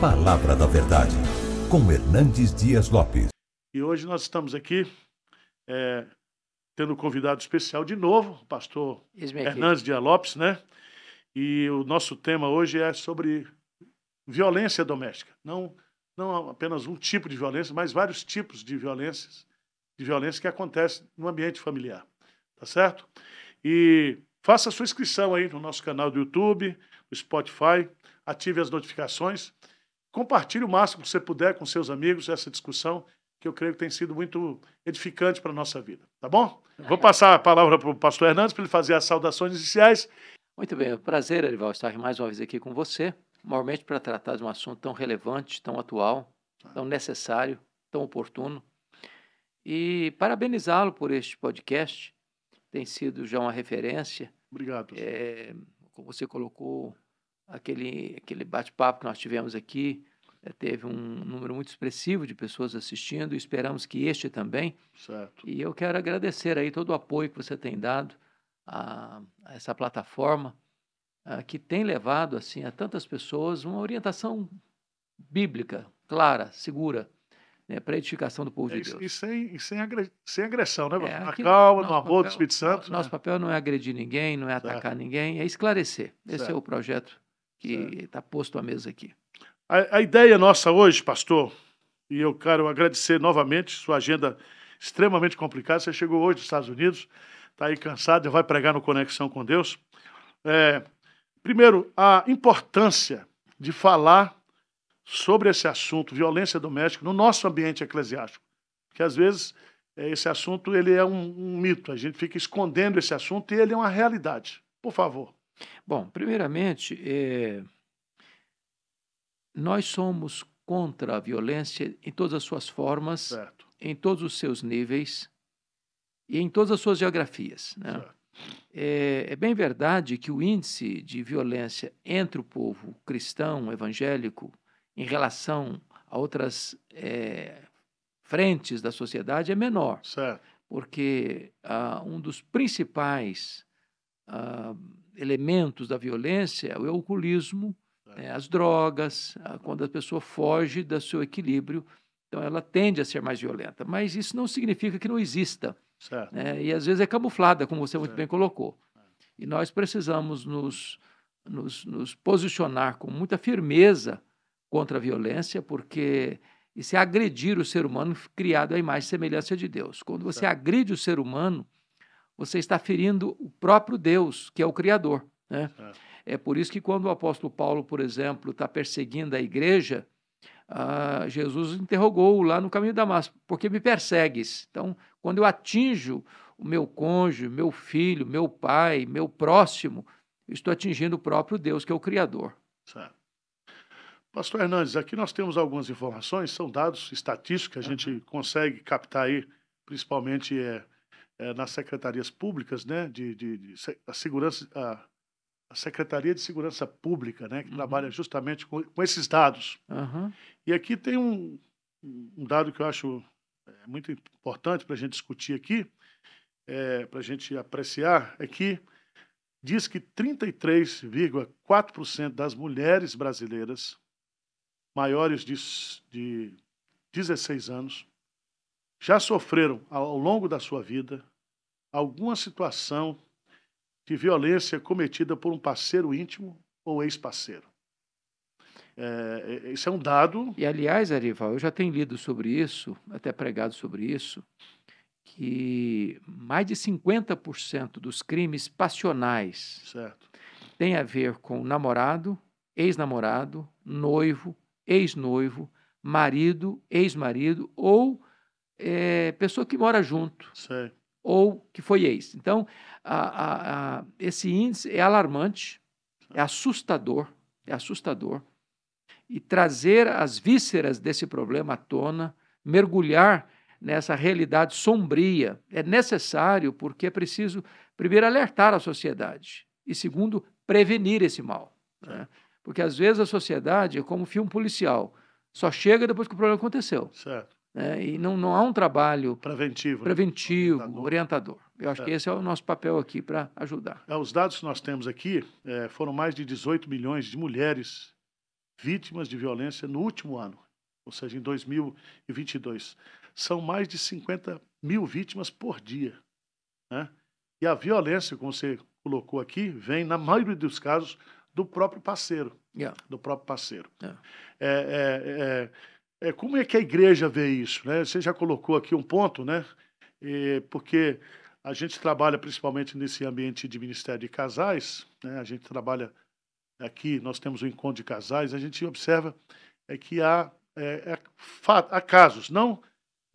Palavra da Verdade, com Hernandes Dias Lopes. E hoje nós estamos aqui é, tendo um convidado especial de novo, o pastor Hernandes Dias Lopes, né? E o nosso tema hoje é sobre violência doméstica. Não, não apenas um tipo de violência, mas vários tipos de violências, de violência que acontece no ambiente familiar. Tá certo? E faça sua inscrição aí no nosso canal do YouTube, no Spotify, ative as notificações Compartilhe o máximo que você puder com seus amigos essa discussão, que eu creio que tem sido muito edificante para a nossa vida. Tá bom? Vou passar a palavra para o pastor Hernandes para ele fazer as saudações iniciais. Muito bem, é um prazer, Arival, estar mais uma vez aqui com você, maiormente para tratar de um assunto tão relevante, tão atual, tão necessário, tão oportuno. E parabenizá-lo por este podcast, tem sido já uma referência. Obrigado. É, como você colocou, aquele, aquele bate-papo que nós tivemos aqui eh, teve um número muito expressivo de pessoas assistindo e esperamos que este também. Certo. E eu quero agradecer aí todo o apoio que você tem dado a, a essa plataforma a, eh, que tem levado assim a tantas pessoas uma orientação bíblica, clara, segura. Né, para a edificação do povo é, de Deus. E sem, e sem, agre sem agressão, né? É, na calma, no amor papel, do Espírito Santo. Nosso né? papel não é agredir ninguém, não é certo. atacar ninguém, é esclarecer. Esse certo. é o projeto que está posto à mesa aqui. A, a, ideia nossa hoje, pastor, e eu quero agradecer novamente sua agenda extremamente complicada. Você chegou hoje dos Estados Unidos, está aí cansado, vai pregar no Conexão com Deus. É, primeiro, a importância de falar sobre esse assunto, violência doméstica, no nosso ambiente eclesiástico. Porque, às vezes, é, esse assunto ele é um, um mito, a gente fica escondendo esse assunto e ele é uma realidade. Por favor. Bom, primeiramente, é, nós somos contra a violência em todas as suas formas, certo. em todos os seus níveis e em todas as suas geografias. Né? É, é, bem verdade que o índice de violência entre o povo cristão evangélico em relação a outras é, frentes da sociedade é menor, certo. porque ah, um dos principais ah, elementos da violência é o alcoolismo, é. é, as drogas, a, quando a pessoa foge do seu equilíbrio, então ela tende a ser mais violenta. Mas isso não significa que não exista. Né? E às vezes é camuflada, como você certo. muito bem colocou. É. E nós precisamos nos, nos, nos posicionar com muita firmeza contra a violência, porque isso é agredir o ser humano criado à imagem e semelhança de Deus. Quando você certo. agride o ser humano, você está ferindo o próprio Deus, que é o Criador. Né? É. é por isso que quando o apóstolo Paulo, por exemplo, está perseguindo a igreja, ah, Jesus interrogou lá no caminho da massa, por que me persegues? Então, quando eu atinjo o meu cônjuge, meu filho, meu pai, meu próximo, eu estou atingindo o próprio Deus, que é o Criador. Certo. Pastor Hernandes, aqui nós temos algumas informações, são dados estatísticos que a uhum. gente consegue captar aí, principalmente é, é, nas secretarias públicas, né, de, de, de a segurança, a, a, Secretaria de Segurança Pública, né, que uhum. trabalha justamente com, com esses dados. Uhum. E aqui tem um, um dado que eu acho é, muito importante para a gente discutir aqui, é, para a gente apreciar, é que diz que 33,4% das mulheres brasileiras maiores de, de 16 anos já sofreram ao longo da sua vida alguma situação de violência cometida por um parceiro íntimo ou ex-parceiro. É, é, isso é um dado. E, aliás, Arival, eu já tenho lido sobre isso, até pregado sobre isso, que mais de 50% dos crimes passionais certo. tem a ver com namorado, ex-namorado, noivo, ex-noivo, marido, ex-marido ou é, pessoa que mora junto. Sei. Ou que foi ex. Então, a, a, a, esse índice é alarmante, é assustador, é assustador. E trazer as vísceras desse problema à tona, mergulhar nessa realidade sombria, é necessário porque é preciso, primeiro, alertar a sociedade e, segundo, prevenir esse mal. Né? Porque, às vezes, a sociedade é como um filme policial, só chega depois que o problema aconteceu. Certo né? e não, não há um trabalho preventivo, né, preventivo orientador. orientador. Eu acho é. que esse é o nosso papel aqui para ajudar. É, os dados que nós temos aqui é, foram mais de 18 milhões de mulheres vítimas de violência no último ano, ou seja, em 2022. São mais de 50 mil vítimas por dia. Né? E a violência, como você colocou aqui, vem, na maioria dos casos, do próprio parceiro. Yeah. Do próprio parceiro. Yeah. é, é, é é, como é que a igreja vê isso? Né? Você já colocou aqui um ponto, né? É, porque a gente trabalha principalmente nesse ambiente de ministério de casais, né? a gente trabalha aqui, nós temos um encontro de casais, a gente observa é que há, é, é há casos, não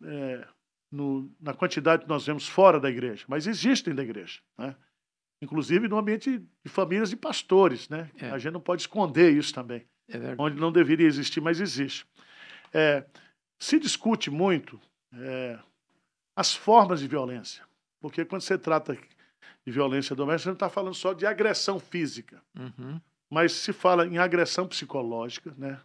é, no, na quantidade que nós vemos fora da igreja, mas existem da igreja, né? inclusive no ambiente de famílias de pastores. Né? É. A gente não pode esconder isso também, é onde não deveria existir, mas existe. É, se discute muito é, as formas de violência, porque quando você trata de violência doméstica, você não está falando só de agressão física, uhum. mas se fala em agressão psicológica, né?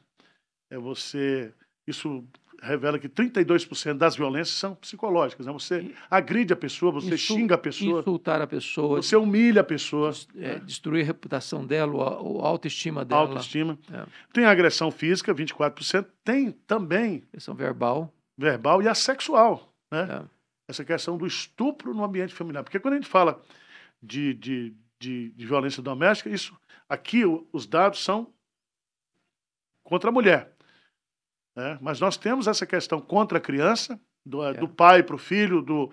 É você isso revela que 32% das violências são psicológicas. Né? Você e, agride a pessoa, você xinga a pessoa. Insultar a pessoa. Você humilha a pessoa. É, né? Destruir a reputação dela, a, a autoestima dela. Autoestima. É. Tem a agressão física, 24%. Tem também... Agressão verbal. Verbal e a sexual. Né? É. Essa questão do estupro no ambiente familiar. Porque quando a gente fala de, de, de, de violência doméstica, isso aqui os dados são contra a mulher. Né? Mas nós temos essa questão contra a criança, do, é. do é. pai para o filho, do,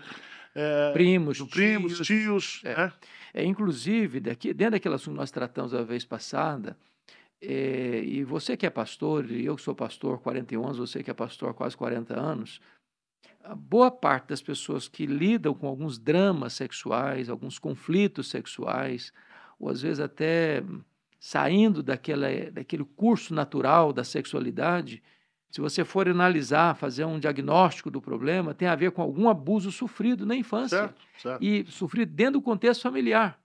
é, primos, do primos, tios. tios é. Né? é. inclusive, daqui, dentro daquele assunto que nós tratamos a vez passada, é, e você que é pastor, e eu que sou pastor 41 anos, você que é pastor há quase 40 anos, a boa parte das pessoas que lidam com alguns dramas sexuais, alguns conflitos sexuais, ou às vezes até saindo daquela, daquele curso natural da sexualidade, se você for analisar, fazer um diagnóstico do problema, tem a ver com algum abuso sofrido na infância. Certo, certo. E sofrido dentro do contexto familiar.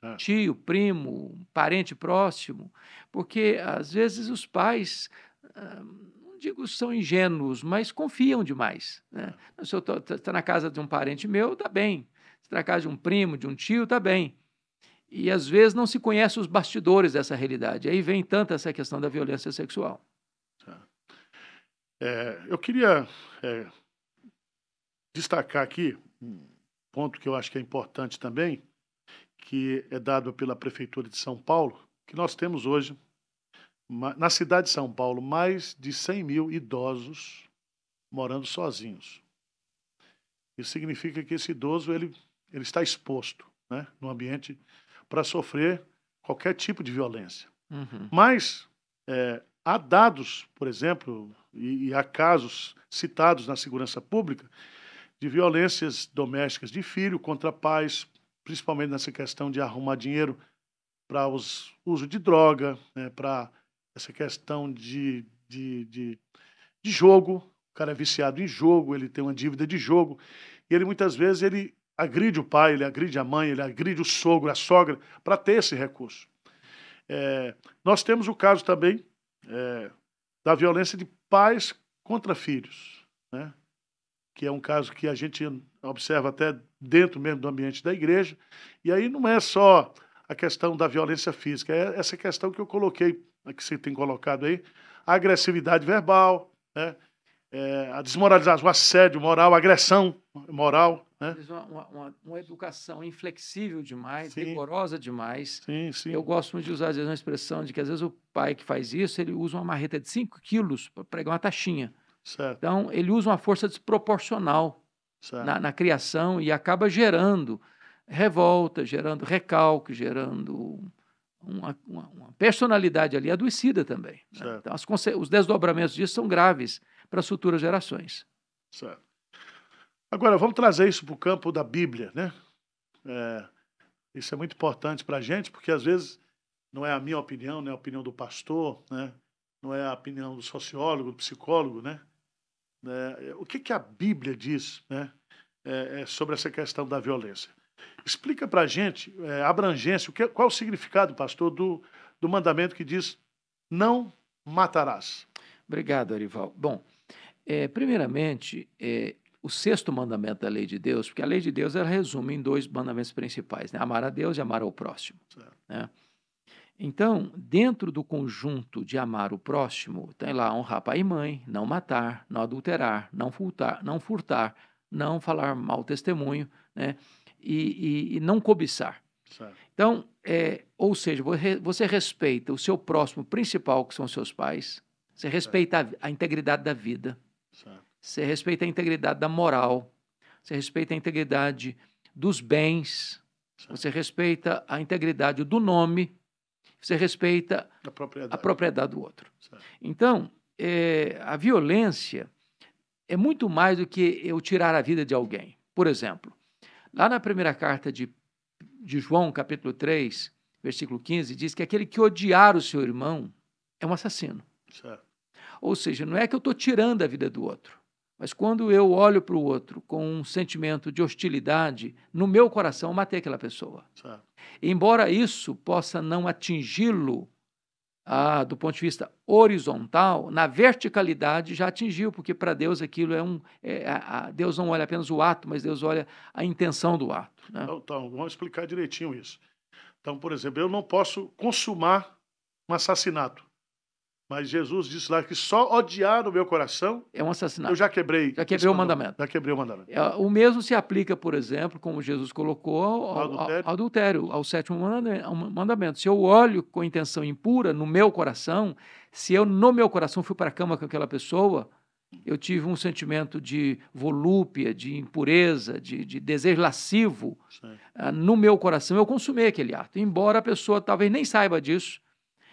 Certo. Tio, primo, parente próximo. Porque, às vezes, os pais. Ah, não digo são ingênuos, mas confiam demais. Né? É. Se eu estou tá, tá na casa de um parente meu, está bem. Se está na casa de um primo, de um tio, está bem. E às vezes não se conhece os bastidores dessa realidade. Aí vem tanto essa questão da violência sexual. É, eu queria é, destacar aqui um ponto que eu acho que é importante também, que é dado pela Prefeitura de São Paulo, que nós temos hoje, na cidade de São Paulo, mais de 100 mil idosos morando sozinhos. Isso significa que esse idoso ele, ele está exposto né, no ambiente para sofrer qualquer tipo de violência. Uhum. Mas é, Há dados, por exemplo, e, e há casos citados na segurança pública de violências domésticas de filho contra pais, principalmente nessa questão de arrumar dinheiro para o uso de droga, né, para essa questão de, de, de, de, jogo. O cara é viciado em jogo, ele tem uma dívida de jogo. E ele muitas vezes ele agride o pai, ele agride a mãe, ele agride o sogro, a sogra, para ter esse recurso. É, nós temos o caso também é, da violência de pais contra filhos, né? que é um caso que a gente observa até dentro mesmo do ambiente da igreja. E aí não é só a questão da violência física, é essa questão que eu coloquei, né, que você tem colocado aí, a agressividade verbal, né? É, a desmoralização, o assédio moral, a agressão moral. Né? Uma, uma, uma, educação inflexível demais, sim. rigorosa demais. Sim, sim. Eu gosto muito de usar, às vezes, uma expressão de que, às vezes, o pai que faz isso, ele usa uma marreta de 5 quilos para pregar uma taxinha. Certo. Então, ele usa uma força desproporcional na, na, criação e acaba gerando revolta, gerando recalque, gerando uma, uma, uma personalidade ali adoecida também. Né? Então, as, os desdobramentos disso são graves para as futuras gerações. Certo. Agora, vamos trazer isso para o campo da Bíblia, né? É, isso é muito importante para a gente, porque às vezes não é a minha opinião, não é a opinião do pastor, né? não é a opinião do sociólogo, do psicólogo, né? É, o que, que a Bíblia diz né? É, é sobre essa questão da violência? Explica para a gente é, a abrangência, o que, qual o significado, pastor, do, do mandamento que diz não matarás. Obrigado, Arival. Bom, é, primeiramente, é, o sexto mandamento da lei de Deus, porque a lei de Deus ela resume em dois mandamentos principais, né? amar a Deus e amar ao próximo. Né? Então, dentro do conjunto de amar o próximo, tem lá honrar pai e mãe, não matar, não adulterar, não furtar, não, furtar, não falar mal testemunho né? e, e, e não cobiçar. Certo. Então, é, ou seja, você respeita o seu próximo principal, que são seus pais, você respeita a, a integridade da vida. Certo você respeita a integridade da moral, você respeita a integridade dos bens, você respeita a integridade do nome, você respeita a propriedade, a propriedade do outro. Certo. Então, é, a violência é muito mais do que eu tirar a vida de alguém. Por exemplo, lá na primeira carta de, de João, capítulo 3, versículo 15, diz que aquele que odiar o seu irmão é um assassino. Certo. Ou seja, não é que eu estou tirando a vida do outro. Mas quando eu olho para o outro com um sentimento de hostilidade, no meu coração eu matei aquela pessoa. Certo. Embora isso possa não atingi-lo ah, do ponto de vista horizontal, na verticalidade já atingiu, porque para Deus aquilo é um. É, a, Deus não olha apenas o ato, mas Deus olha a intenção do ato. Né? então, então vamos explicar direitinho isso. Então, por exemplo, eu não posso consumar um assassinato. Mas Jesus disse lá que só odiar no meu coração. É um assassinato. Eu já quebrei. Já quebrei o mandamento. Já quebrei o mandamento. É, o mesmo se aplica, por exemplo, como Jesus colocou, ao adultério, ao, adultério, ao sétimo mandamento. Se eu olho com intenção impura no meu coração, se eu no meu coração fui para a cama com aquela pessoa, eu tive um sentimento de volúpia, de impureza, de, de desejo lascivo ah, no meu coração. Eu consumi aquele ato, embora a pessoa talvez nem saiba disso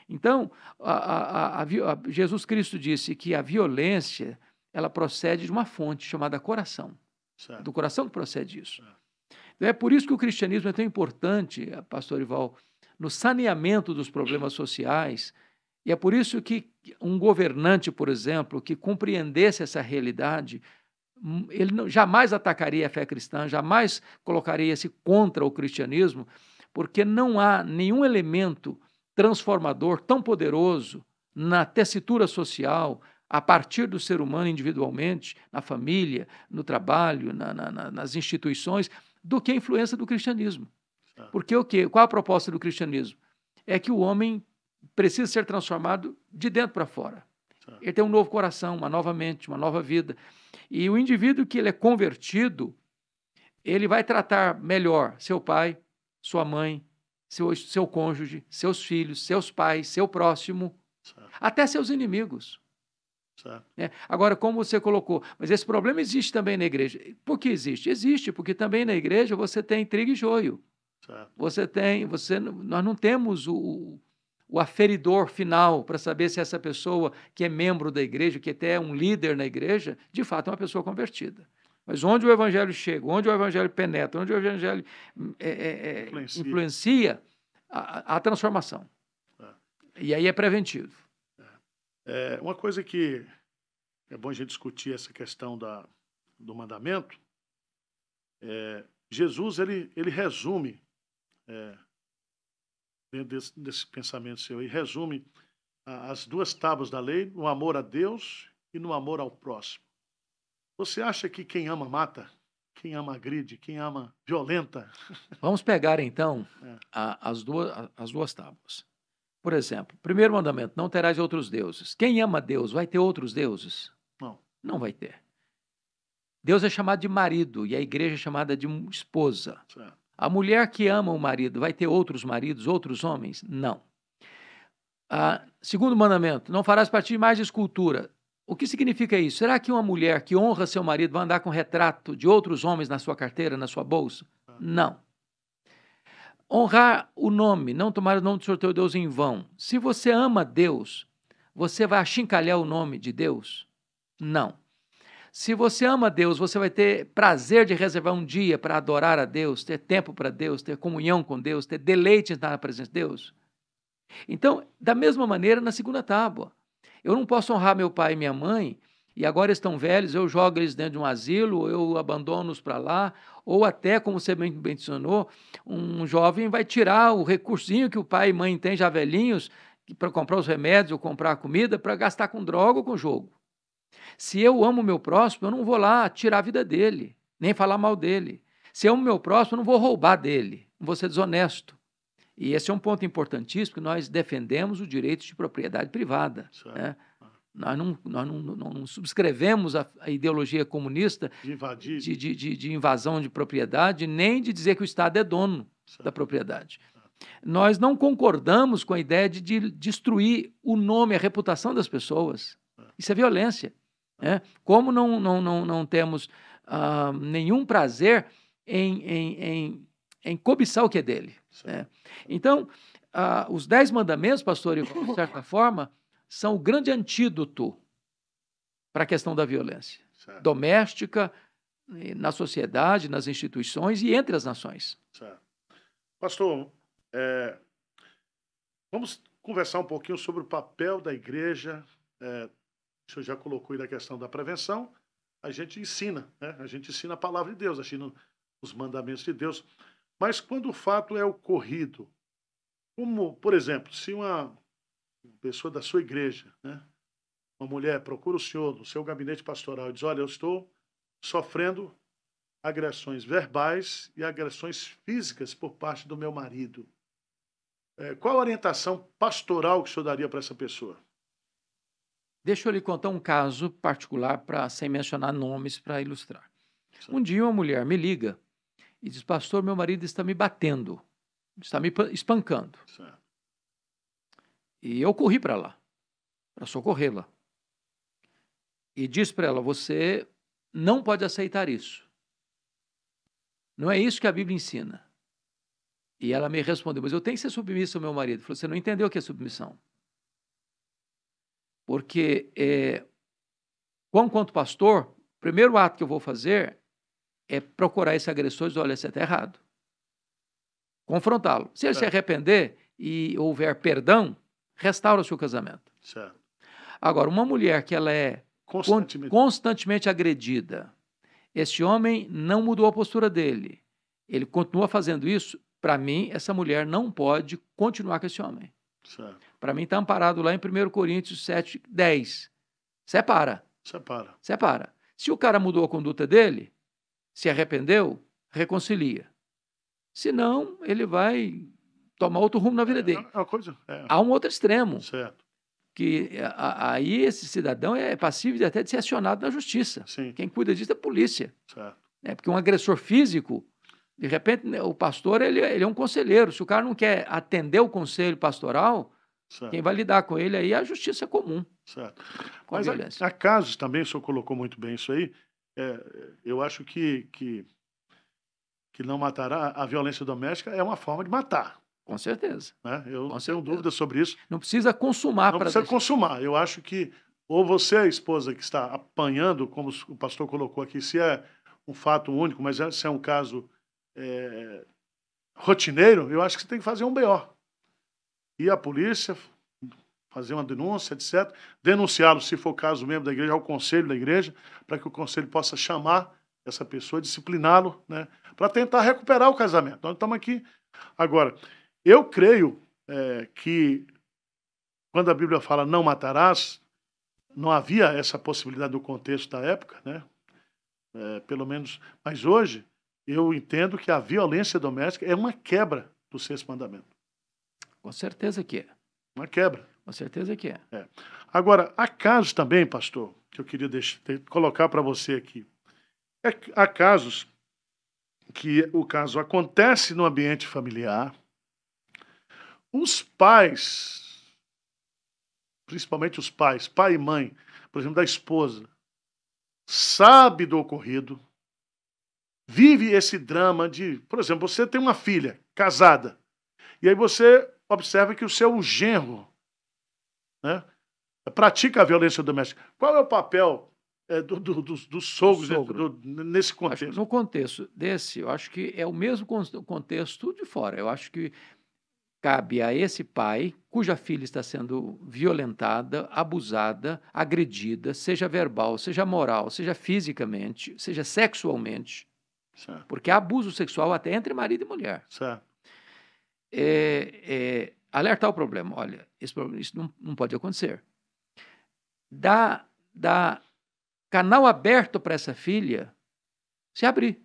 então, a, a, a, Jesus Cristo disse que a violência ela procede de uma fonte chamada coração. Certo. Do coração que procede isso. É. Então, é por isso que o cristianismo é tão importante, pastor Ival, no saneamento dos problemas sociais. E é por isso que um governante, por exemplo, que compreendesse essa realidade, hum, ele não, jamais atacaria a fé cristã, jamais colocaria-se contra o cristianismo, porque não há nenhum elemento transformador, tão poderoso na tessitura social, a partir do ser humano individualmente, na família, no trabalho, na, na, na, nas instituições, do que a influência do cristianismo. Porque o quê? Qual a proposta do cristianismo? É que o homem precisa ser transformado de dentro para fora. Ele tem um novo coração, uma nova mente, uma nova vida. E o indivíduo que ele é convertido, ele vai tratar melhor seu pai, sua mãe, seu, seu cônjuge, seus filhos, seus pais, seu próximo, certo. até seus inimigos. É. Agora, como você colocou, mas esse problema existe também na igreja. Por que existe? Existe, porque também na igreja você tem trigo e joio. Certo. Você tem, você, nós não temos o, o aferidor final para saber se essa pessoa que é membro da igreja, que até é um líder na igreja, de fato é uma pessoa convertida. Mas onde o evangelho chega, onde o evangelho penetra, onde o evangelho é, é, é influencia, influencia a, a, transformação. É. E aí é preventivo. É. uma coisa que é bom a gente discutir essa questão da, do mandamento. Jesus ele, ele resume dentro desse, desse, pensamento seu e resume as duas tábuas da lei no amor a Deus e no amor ao próximo. Você acha que quem ama mata? Quem ama agride? Quem ama violenta? Vamos pegar então é. a, as, duas, a, as duas tábuas. Por exemplo, primeiro mandamento: não terás outros deuses. Quem ama Deus vai ter outros deuses? Não. Não vai ter. Deus é chamado de marido e a igreja é chamada de esposa. Certo. A mulher que ama o marido vai ter outros maridos, outros homens? Não. Ah, segundo mandamento: não farás partir mais mais escultura. O que significa isso? Será que uma mulher que honra seu marido vai andar com retrato de outros homens na sua carteira, na sua bolsa? Não. Honrar o nome, não tomar o nome do Senhor teu Deus em vão. Se você ama Deus, você vai achincalhar o nome de Deus? Não. Se você ama Deus, você vai ter prazer de reservar um dia para adorar a Deus, ter tempo para Deus, ter comunhão com Deus, ter deleite na presença de Deus? Então, da mesma maneira, na segunda tábua. Eu não posso honrar meu pai e minha mãe e agora estão velhos, eu jogo eles dentro de um asilo, eu abandono-os para lá, ou até, como você bem mencionou, um jovem vai tirar o recursinho que o pai e mãe têm já velhinhos para comprar os remédios ou comprar a comida para gastar com droga ou com jogo. Se eu amo meu próximo, eu não vou lá tirar a vida dele, nem falar mal dele. Se eu amo meu próximo, eu não vou roubar dele, não vou ser desonesto. E esse é um ponto importantíssimo, que nós defendemos o direito de propriedade privada. Né? Nós, não, nós não, não, não subscrevemos a, a, ideologia comunista de, invadir. De, de, de, invasão de propriedade, nem de dizer que o Estado é dono certo. da propriedade. Nós não concordamos com a ideia de, de, destruir o nome, a reputação das pessoas. Isso é violência. Né? Como não, não, não, não temos ah, nenhum prazer em, em, em é em cobiçar o que é dele. Né? Então, os dez mandamentos, pastor, de certa forma, são o grande antídoto para a questão da violência certo. doméstica, na sociedade, nas instituições e entre as nações. Certo. Pastor, é, vamos conversar um pouquinho sobre o papel da igreja. É, o senhor já colocou aí da questão da prevenção. A gente ensina, né? a gente ensina a palavra de Deus, a gente, os mandamentos de Deus. Mas quando o fato é ocorrido, como, por exemplo, se uma pessoa da sua igreja, né, uma mulher, procura o senhor no seu gabinete pastoral e diz: Olha, eu estou sofrendo agressões verbais e agressões físicas por parte do meu marido. É, qual a orientação pastoral que o senhor daria para essa pessoa? Deixa eu lhe contar um caso particular, para sem mencionar nomes, para ilustrar. Sim. Um dia uma mulher me liga e diz: Pastor, meu marido está me batendo, está me espancando. Certo. E eu corri para lá, para socorrê-la. E diz para ela: Você não pode aceitar isso. Não é isso que a Bíblia ensina. E ela me respondeu: Mas eu tenho que ser submissa ao meu marido. Falou, Você não entendeu o que é submissão. Porque, é, quanto pastor, o primeiro ato que eu vou fazer é procurar esse agressor e dizer, olha, você está errado. Confrontá-lo. Se ele certo. se é. arrepender e houver perdão, restaura o seu casamento. Certo. Agora, uma mulher que ela é constantemente. constantemente agredida, esse homem não mudou a postura dele, ele continua fazendo isso, para mim, essa mulher não pode continuar com esse homem. Para mim, está amparado lá em 1 Coríntios 7, 10. Separa. Separa. Separa. Se o cara mudou a conduta dele, se arrependeu, reconcilia. Senão, ele vai tomar outro rumo na vida é, dele. É, é coisa, é. Há um outro extremo. Certo. Que é, a, a, aí esse cidadão é passível de até de ser acionado na justiça. Sim. Quem cuida disso é a polícia. Certo. É porque um agressor físico, de repente, né, o pastor ele, ele é um conselheiro. Se o cara não quer atender o conselho pastoral, certo. quem vai lidar com ele aí é a justiça comum. Certo. Mas há, há casos também, o senhor colocou muito bem isso aí, é, eu acho que, que, que não matará a violência doméstica é uma forma de matar. Com certeza. Né? Eu Com tenho dúvida sobre isso. Não precisa consumar para. Não precisa deixar. consumar. Eu acho que ou você, a esposa que está apanhando, como o pastor colocou aqui, se é um fato único, mas é, se é um caso é, rotineiro, eu acho que você tem que fazer um BO. E a polícia, fazer uma denúncia, etc. Denunciá-lo, se for caso, membro da igreja, ao conselho da igreja, para que o conselho possa chamar essa pessoa, discipliná-lo, né, para tentar recuperar o casamento. Nós estamos aqui. Agora, eu creio é, que quando a Bíblia fala não matarás, não havia essa possibilidade no contexto da época, né? É, pelo menos. Mas hoje, eu entendo que a violência doméstica é uma quebra do sexto mandamento. Com certeza que é. Uma quebra. Com certeza que é. é. Agora, há casos também, pastor, que eu queria deixar, colocar para você aqui. É, há casos que o caso acontece no ambiente familiar, os pais, principalmente os pais, pai e mãe, por exemplo, da esposa, sabe do ocorrido, vive esse drama de, por exemplo, você tem uma filha casada, e aí você observa que o seu genro né? pratica a violência doméstica. Qual é o papel é, do, do, dos, sogros Sogro. nesse contexto? No contexto desse, eu acho que é o mesmo contexto de fora. Eu acho que cabe a esse pai cuja filha está sendo violentada, abusada, agredida, seja verbal, seja moral, seja fisicamente, seja sexualmente, certo. porque há abuso sexual até entre marido e mulher. Certo. É, é, alertar o problema. Olha, esse problema, isso não, não pode acontecer. Dá, dá canal aberto para essa filha se abrir.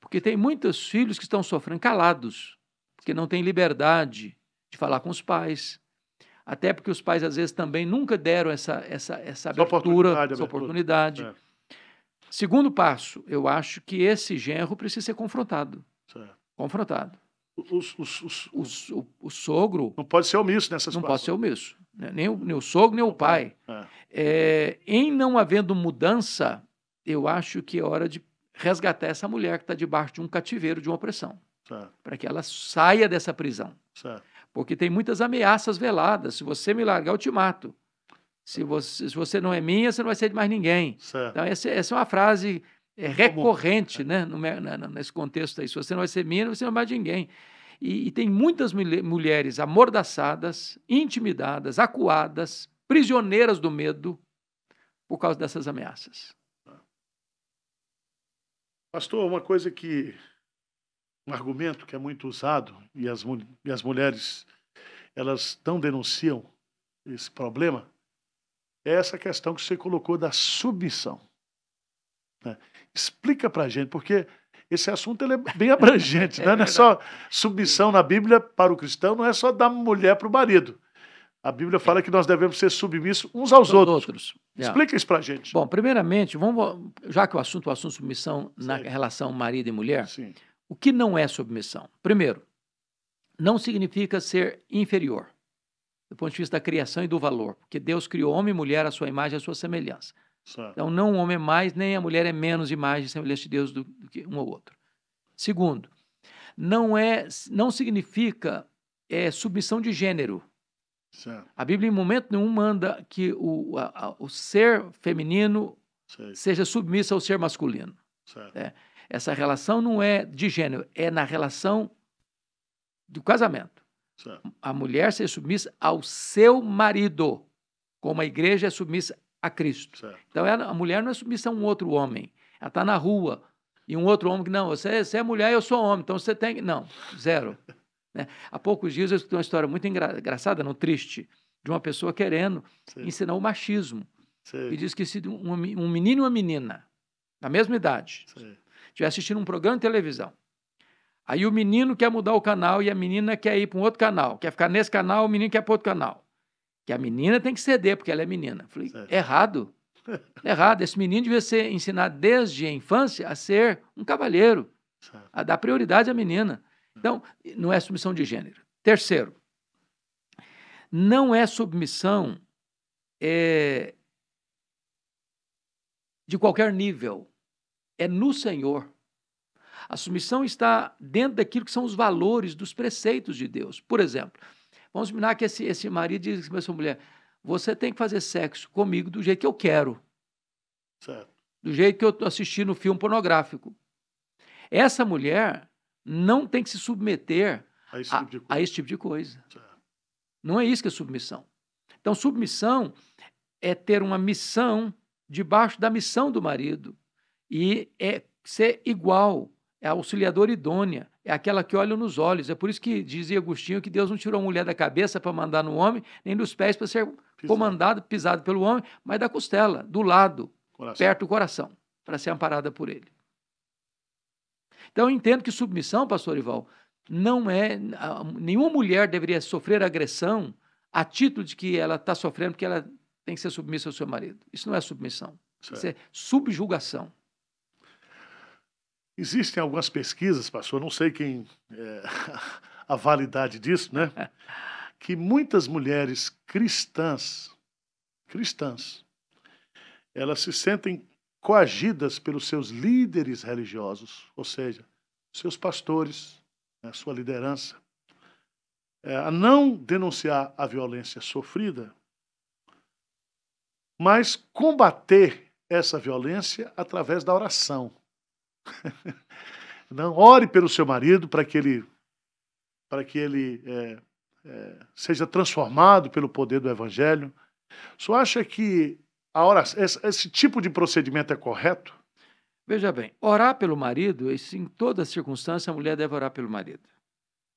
Porque tem muitos filhos que estão sofrendo calados, porque não têm liberdade de falar com os pais. Até porque os pais, às vezes, também nunca deram essa, essa, essa abertura, oportunidade, essa oportunidade. É. Segundo passo, eu acho que esse genro precisa ser confrontado. Certo. Confrontado. Os, os, os, o, o, sogro. Não pode ser omisso nessas Não pode ser omisso. Né? Nem o, nem o sogro, nem o pai. É. É, em não havendo mudança, eu acho que é hora de resgatar essa mulher que está debaixo de um cativeiro, de uma opressão. Para que ela saia dessa prisão. Certo. Porque tem muitas ameaças veladas. Se você me largar, eu te mato. Se você, se você não é minha, você não vai ser de mais ninguém. Certo. Então, essa, essa é uma frase é tá recorrente né, no, na, nesse contexto aí. Se você não vai ser minha, você não vai é mais ninguém. E, e, tem muitas mulheres amordaçadas, intimidadas, acuadas, prisioneiras do medo por causa dessas ameaças. Pastor, uma coisa que. Um argumento que é muito usado, e as, e as mulheres elas não denunciam esse problema, é essa questão que você colocou da submissão. Né? Explica para a gente, porque esse assunto ele é bem abrangente, né? É não é só submissão na Bíblia para o cristão, não é só da mulher para o marido. A Bíblia fala que nós devemos ser submissos uns aos outros. outros. Explica isso para a gente. Bom, primeiramente, vamos, já que o assunto é o assunto submissão Sim. na relação marido e mulher, Sim. o que não é submissão? Primeiro, não significa ser inferior, do ponto de vista da criação e do valor, porque Deus criou homem e mulher à sua imagem e à sua semelhança. Certo. Então, não o homem é mais, nem a mulher é menos imagem e semelhança de Deus do, do, que um ou outro. Segundo, não é, não significa é, submissão de gênero. Certo. A Bíblia, em momento nenhum, manda que o, a, a, o ser feminino seja submisso ao ser masculino. É. Essa relação não é de gênero, é na relação do casamento. Certo. A mulher ser submissa ao seu marido, como a igreja é submissa a Cristo. Certo. Então ela, a mulher não é submissão a um outro homem. Ela está na rua e um outro homem que não, você, você é mulher, eu sou homem, então você tem não, zero. né? Há poucos dias eu escutei uma história muito engra, engraçada, não triste, de uma pessoa querendo Sim. ensinar o machismo. Sim. E disse que se um, um menino e uma menina da mesma idade estiver assistindo um programa de televisão Aí o menino quer mudar o canal e a menina quer ir para um outro canal. Quer ficar nesse canal, o menino quer para outro canal que a menina tem que ceder, porque ela é menina. Falei, certo. errado. errado. Esse menino devia ser ensinado desde a infância a ser um cavalheiro, a dar prioridade à menina. Então, não é submissão de gênero. Terceiro, não é submissão é, de qualquer nível. É no Senhor. A submissão está dentro daquilo que são os valores dos preceitos de Deus. Por exemplo, Vamos imaginar que esse, esse marido diz assim para sua mulher: você tem que fazer sexo comigo do jeito que eu quero. Certo. Do jeito que eu estou assistindo o filme pornográfico. Essa mulher não tem que se submeter a esse, tipo, de a tipo de coisa. Certo. Não é isso que é submissão. Então, submissão é ter uma missão debaixo da missão do marido e é ser igual, é auxiliadora idônea, é aquela que olha nos olhos. É por isso que dizia Agostinho que Deus não tirou a mulher da cabeça para mandar no homem, nem dos pés para ser pisado. comandado, pisado pelo homem, mas da costela, do lado, coração. perto do coração, para ser amparada por ele. Então eu entendo que submissão, pastor Ival, não é. Nenhuma mulher deveria sofrer agressão a título de que ela está sofrendo porque ela tem que ser submissa ao seu marido. Isso não é submissão. Certo. Isso é subjugação. Existem algumas pesquisas, pastor, não sei quem é, a validade disso, né? Que muitas mulheres cristãs, cristãs, elas se sentem coagidas pelos seus líderes religiosos, ou seja, seus pastores, a né, sua liderança, é, a não denunciar a violência sofrida, mas combater essa violência através da oração. Não ore pelo seu marido para que ele, para que ele é, é, seja transformado pelo poder do Evangelho. Você acha que a hora esse, esse tipo de procedimento é correto? Veja bem, orar pelo marido, isso, em toda circunstância, a mulher deve orar pelo marido.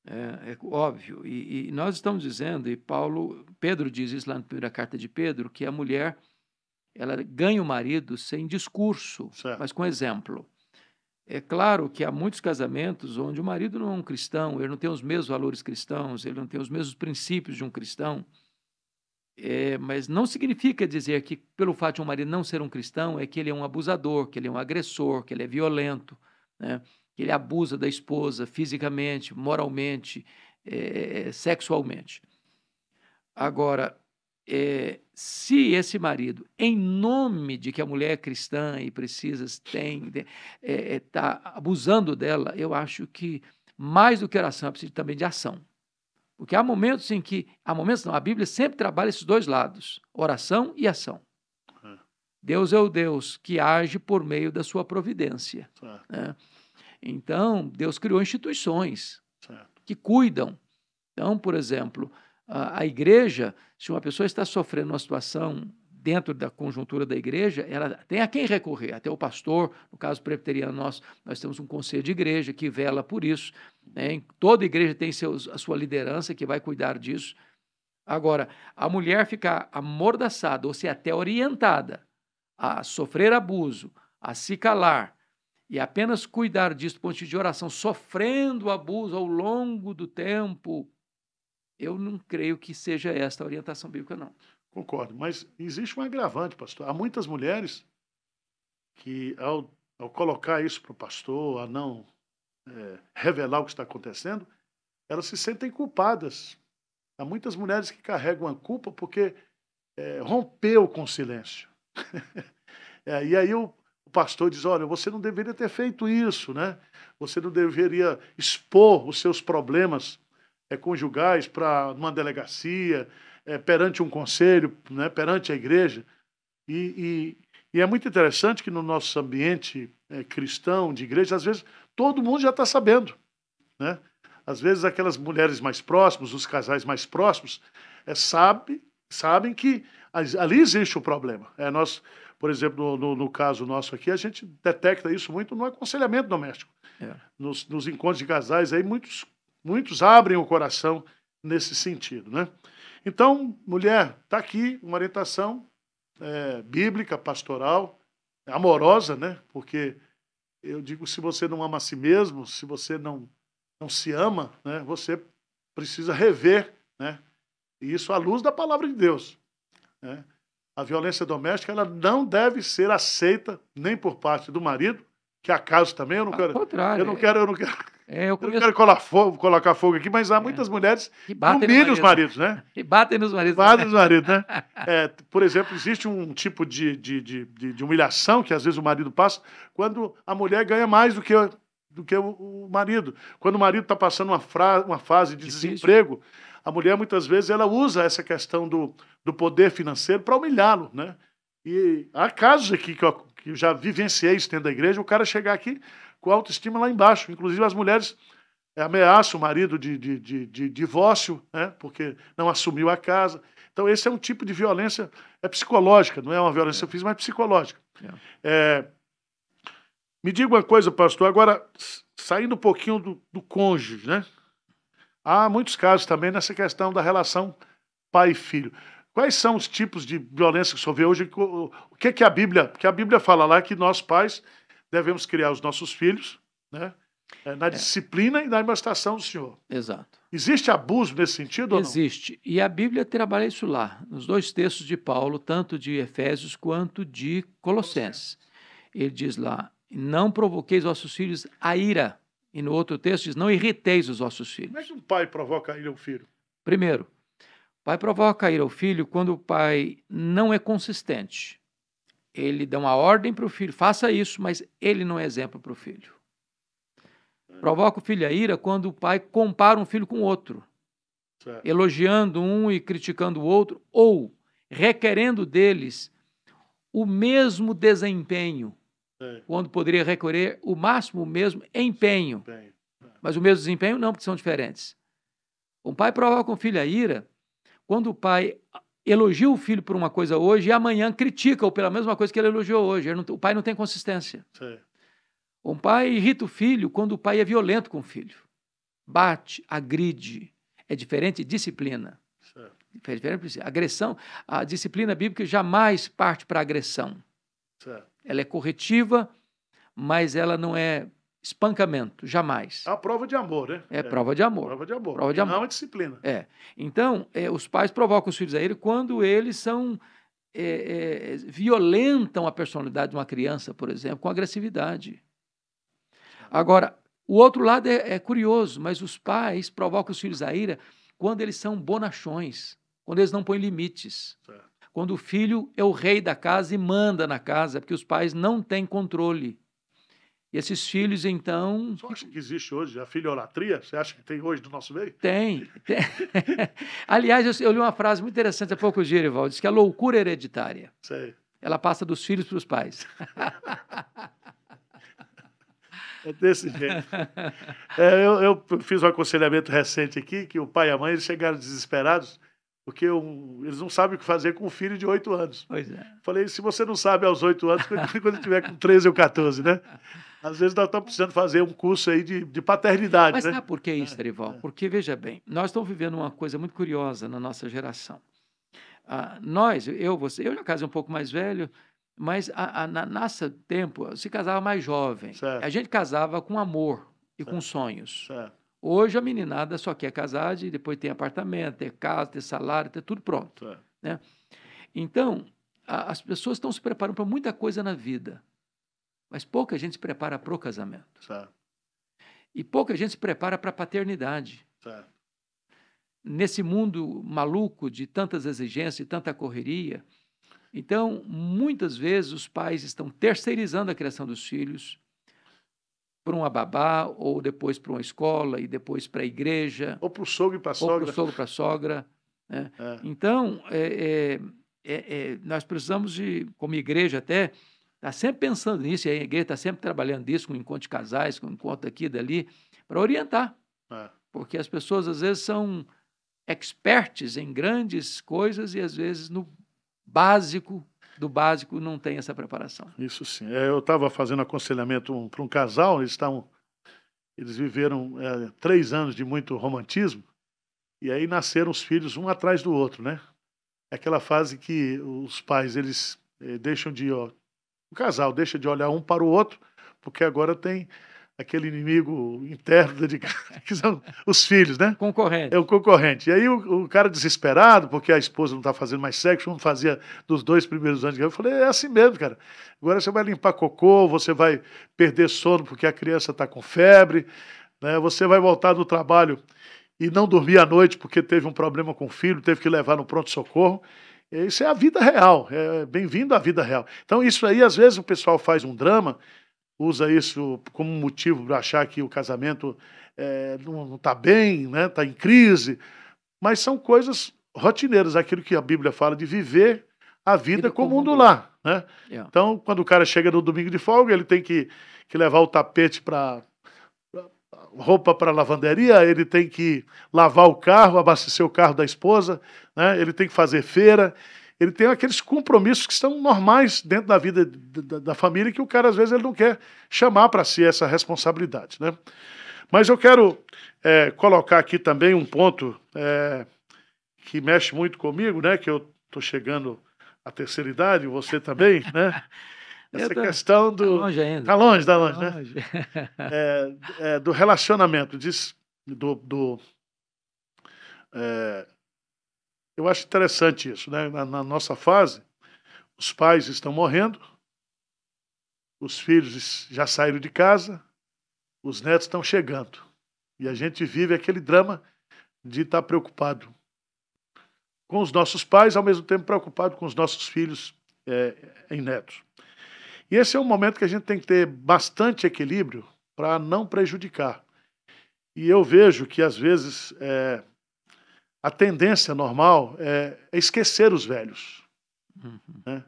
É, é, óbvio. E, e, nós estamos dizendo, e Paulo, Pedro diz isso lá na primeira carta de Pedro, que a mulher ela ganha o marido sem discurso, certo. mas com exemplo. É claro que há muitos casamentos onde o marido não é um cristão, ele não tem os mesmos valores cristãos, ele não tem os mesmos princípios de um cristão. É, mas não significa dizer que, pelo fato de um marido não ser um cristão, é que ele é um abusador, que ele é um agressor, que ele é violento, né? que ele abusa da esposa fisicamente, moralmente, é, sexualmente. Agora, é, se esse marido, em nome de que a mulher é cristã e precisa, tem, está é, é tá abusando dela, eu acho que mais do que oração, é preciso também de ação. Porque há momentos em que, há momentos não, a Bíblia sempre trabalha esses dois lados, oração e ação. É. Deus é o Deus que age por meio da sua providência. Né? Então, Deus criou instituições que cuidam. Então, por exemplo, a igreja, se uma pessoa está sofrendo uma situação dentro da conjuntura da igreja, ela tem a quem recorrer, até o pastor, no caso presbiteriano nós, nós temos um conselho de igreja que vela por isso, né? toda igreja tem seus, a sua liderança que vai cuidar disso. Agora, a mulher ficar amordaçada ou ser até orientada a sofrer abuso, a se calar e apenas cuidar disso do ponto de oração, sofrendo abuso ao longo do tempo, eu não creio que seja esta a orientação bíblica, não. Concordo, mas existe um agravante, pastor. Há muitas mulheres que, ao, ao colocar isso para o pastor, a não é, revelar o que está acontecendo, elas se sentem culpadas. Há muitas mulheres que carregam a culpa porque é, rompeu com o silêncio. é, e aí o, o, pastor diz: olha, você não deveria ter feito isso, né? Você não deveria expor os seus problemas é, conjugais para uma delegacia, é, perante um conselho, né, perante a igreja. E, e, e, é muito interessante que no nosso ambiente é, cristão, de igreja, às vezes todo mundo já está sabendo. Né? Às vezes aquelas mulheres mais próximas, os casais mais próximos, é, sabe, sabem que ali existe o problema. É, nós, por exemplo, no, no, caso nosso aqui, a gente detecta isso muito no aconselhamento doméstico. É. Nos, nos encontros de casais, aí muitos Muitos abrem o coração nesse sentido, né? Então, mulher, está aqui uma orientação é, bíblica, pastoral, amorosa, né? Porque eu digo, se você não ama a si mesmo, se você não, não se ama, né? Você precisa rever, né? E isso à luz da palavra de Deus, né? A violência doméstica ela não deve ser aceita nem por parte do marido, que acaso também eu não Ao Contrário. Eu não quero, eu não quero. É, eu, conheço... eu, não quero colar fogo, colocar fogo aqui, mas há é. muitas mulheres que humilham os maridos, né? E batem nos maridos. Batem nos maridos, né? é, por exemplo, existe um tipo de, de, de, de, humilhação que às vezes o marido passa quando a mulher ganha mais do que, do que o, o marido. Quando o marido está passando uma, fra... uma fase de Difícil. desemprego, a mulher muitas vezes ela usa essa questão do, do poder financeiro para humilhá-lo, né? E há casos aqui que eu, que eu já vivenciei isso dentro da igreja, o cara chegar aqui com a autoestima lá embaixo. Inclusive, as mulheres eh, ameaçam o marido de, de, de, de divórcio, né? porque não assumiu a casa. Então, esse é um tipo de violência é psicológica, não é uma violência é. física, mas psicológica. É. é me diga uma coisa, pastor, agora, saindo um pouquinho do, do cônjuge, né? Há muitos casos também nessa questão da relação pai filho. Quais são os tipos de violência que o senhor vê hoje? O que, é que a Bíblia... Porque a Bíblia fala lá que nós, pais, devemos criar os nossos filhos né? Eh, na é. disciplina e na demonstração do Senhor. Exato. Existe abuso nesse sentido Existe. E a Bíblia trabalha isso lá, nos dois textos de Paulo, tanto de Efésios quanto de Colossenses. Ele diz lá: Não provoqueis vossos filhos a ira. E no outro texto diz: Não irriteis os vossos filhos. Como é que um pai provoca a ira ao filho? Primeiro, o pai provoca a ira ao filho quando o pai não é consistente ele dá uma ordem para o filho, faça isso, mas ele não é exemplo para o filho. É. Provoca o filho a ira quando o pai compara um filho com outro, certo. elogiando um e criticando o outro, ou requerendo deles o mesmo desempenho, é. quando poderia requerer o máximo o mesmo empenho. É. Mas o mesmo desempenho não, porque são diferentes. Um pai provoca um filho a ira quando o pai elogia o filho por uma coisa hoje e amanhã critica-o pela mesma coisa que ele elogiou hoje. Não, o pai não tem consistência. Sim. Um pai irrita o filho quando o pai é violento com o filho. Bate, agride. É diferente disciplina. Certo. É diferente agressão. A disciplina bíblica jamais parte para agressão. Certo. Ela é corretiva, mas ela não é espancamento, jamais. É prova de amor, né? É, é, prova de amor. Prova de amor. Prova de amor. Não é disciplina. É. Então, é, os pais provocam os filhos a ele quando eles são é, é violentam a personalidade de uma criança, por exemplo, com agressividade. Agora, o outro lado é, é, curioso, mas os pais provocam os filhos a ira quando eles são bonachões, quando eles não põem limites. Certo. Quando o filho é o rei da casa e manda na casa, porque os pais não têm controle. E esses filhos, então. Você acha que existe hoje a filholatria? Você acha que tem hoje no nosso meio? Tem. tem. Aliás, eu, eu, li uma frase muito interessante há pouco dias, Erivaldo. Diz que a loucura é hereditária. Sei. Ela passa dos filhos para os pais. É desse jeito. É, eu, eu, fiz um aconselhamento recente aqui que o pai e a mãe chegaram desesperados porque eu, eles não sabem o que fazer com um filho de oito anos. Pois é. Falei, se você não sabe aos oito anos, quando tiver com 13 ou 14, né? Às vezes nós estamos precisando fazer um curso aí de, de paternidade. Mas né? sabe por que isso, Arival? É, é. Porque, veja bem, nós estamos vivendo uma coisa muito curiosa na nossa geração. Ah, nós, eu, você, eu já casei um pouco mais velho, mas a, a, na nossa tempo se casava mais jovem. Certo. A gente casava com amor e certo. com sonhos. Certo. Hoje a meninada só quer casar e depois tem apartamento, tem casa, tem salário, tem tudo pronto. É. Né? Então, a, as pessoas estão se preparando para muita coisa na vida, mas pouca gente se prepara para o casamento. Certo. E pouca gente se prepara para a paternidade. Certo. Nesse mundo maluco de tantas exigências e tanta correria, então, muitas vezes os pais estão terceirizando a criação dos filhos para uma babá, ou depois para uma escola, e depois para a igreja. Ou para o sogro e para a sogra. Ou para o sogro e para a sogra. Né? É. Então, é é, é, é, nós precisamos de, como igreja até, está sempre pensando nisso, e a igreja está sempre trabalhando nisso, com encontros encontro de casais, com encontro aqui e dali, para orientar. É. Porque as pessoas, às vezes, são expertes em grandes coisas e, às vezes, no básico do básico não tem essa preparação. Isso sim. É, eu estava fazendo aconselhamento para um casal, eles estão Eles viveram é, três anos de muito romantismo, e aí nasceram os filhos um atrás do outro, né? É aquela fase que os pais eles é, deixam de ó, o casal deixa de olhar um para o outro, porque agora tem aquele inimigo interno de que são os filhos, né? Concorrente. É o concorrente. E aí o, o cara desesperado, porque a esposa não está fazendo mais sexo, não fazia dos dois primeiros anos. Eu falei, é assim mesmo, cara. Agora você vai limpar cocô, você vai perder sono porque a criança está com febre, né? Você vai voltar do trabalho e não dormir à noite porque teve um problema com o filho, teve que levar no pronto-socorro. Isso é a vida real, é bem-vindo à vida real. Então, isso aí, às vezes, o pessoal faz um drama usa isso como motivo para achar que o casamento é, não está bem, está né? Tá em crise. Mas são coisas rotineiras, aquilo que a Bíblia fala de viver a vida, como comum do lar. Né? Yeah. Então, quando o cara chega no domingo de folga, ele tem que, que levar o tapete para roupa para lavanderia, ele tem que lavar o carro, abastecer o carro da esposa, né? ele tem que fazer feira, ele tem aqueles compromissos que são normais dentro da vida da, da família que o cara às vezes ele não quer chamar para si essa responsabilidade, né? Mas eu quero é, colocar aqui também um ponto é, que mexe muito comigo, né? Que eu estou chegando à terceira idade, você também, né? Essa tô... questão do. Tá longe ainda. Tá longe, tá longe, né? tá longe. né? é, do relacionamento, diz, do, do é, eu acho interessante isso. Né? Na, na nossa fase, os pais estão morrendo, os filhos já saíram de casa, os netos estão chegando. E a gente vive aquele drama de estar preocupado com os nossos pais, ao mesmo tempo preocupado com os nossos filhos é, em netos. E esse é um momento que a gente tem que ter bastante equilíbrio para não prejudicar. E eu vejo que, às vezes, é, a tendência normal é, é, esquecer os velhos, uhum. né?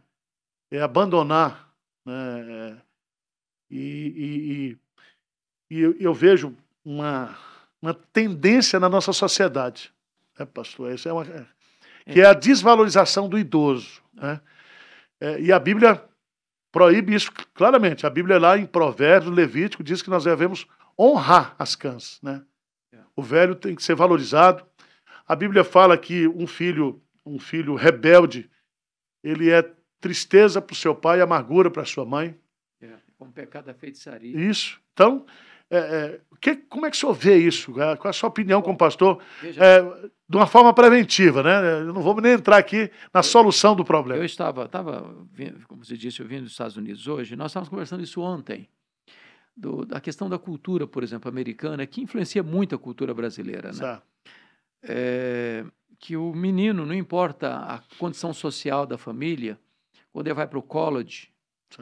é abandonar. Né? É, e, e, e, e eu, vejo uma, uma tendência na nossa sociedade, né, pastor? Essa é uma, é, que é a desvalorização do idoso. Né? É, e a Bíblia proíbe isso claramente. A Bíblia lá em Provérbios, Levítico, diz que nós devemos honrar as cãs. Né? O velho tem que ser valorizado, a Bíblia fala que um filho, um filho rebelde, ele é tristeza para o seu pai e amargura para sua mãe. É, como pecado da é feitiçaria. Isso. Então, é, é, que, como é que o senhor vê isso? É, qual a sua opinião como pastor? É, de uma forma preventiva, né? Eu não vou nem entrar aqui na eu, solução do problema. Eu estava, estava, como você disse, eu vim dos Estados Unidos hoje, nós estávamos conversando isso ontem. Do, da questão da cultura, por exemplo, americana, que influencia muito a cultura brasileira, né? Exato é, que o menino, não importa a condição social da família, quando ele vai para o college,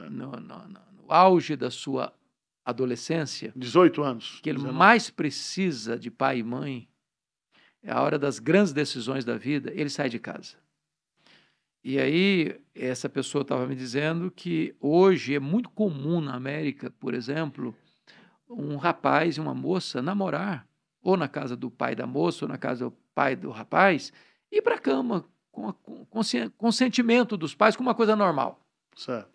no, no, no, auge da sua adolescência, 18 anos, que ele 19. mais precisa de pai e mãe, é a hora das grandes decisões da vida, ele sai de casa. E aí, essa pessoa estava me dizendo que hoje é muito comum na América, por exemplo, um rapaz e uma moça namorar ou na casa do pai da moça, ou na casa do pai do rapaz, ir para a cama com, consentimento dos pais, como uma coisa normal. Certo.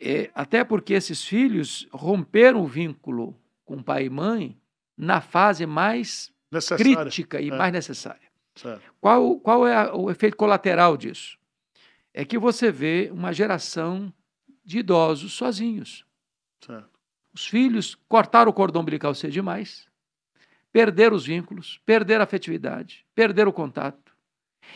É, até porque esses filhos romperam o vínculo com pai e mãe na fase mais necessária. crítica e é. mais necessária. Certo. Qual, qual é a, o efeito colateral disso? É que você vê uma geração de idosos sozinhos. Certo os filhos, cortar o cordão umbilical cedo demais, perder os vínculos, perder a afetividade, perder o contato.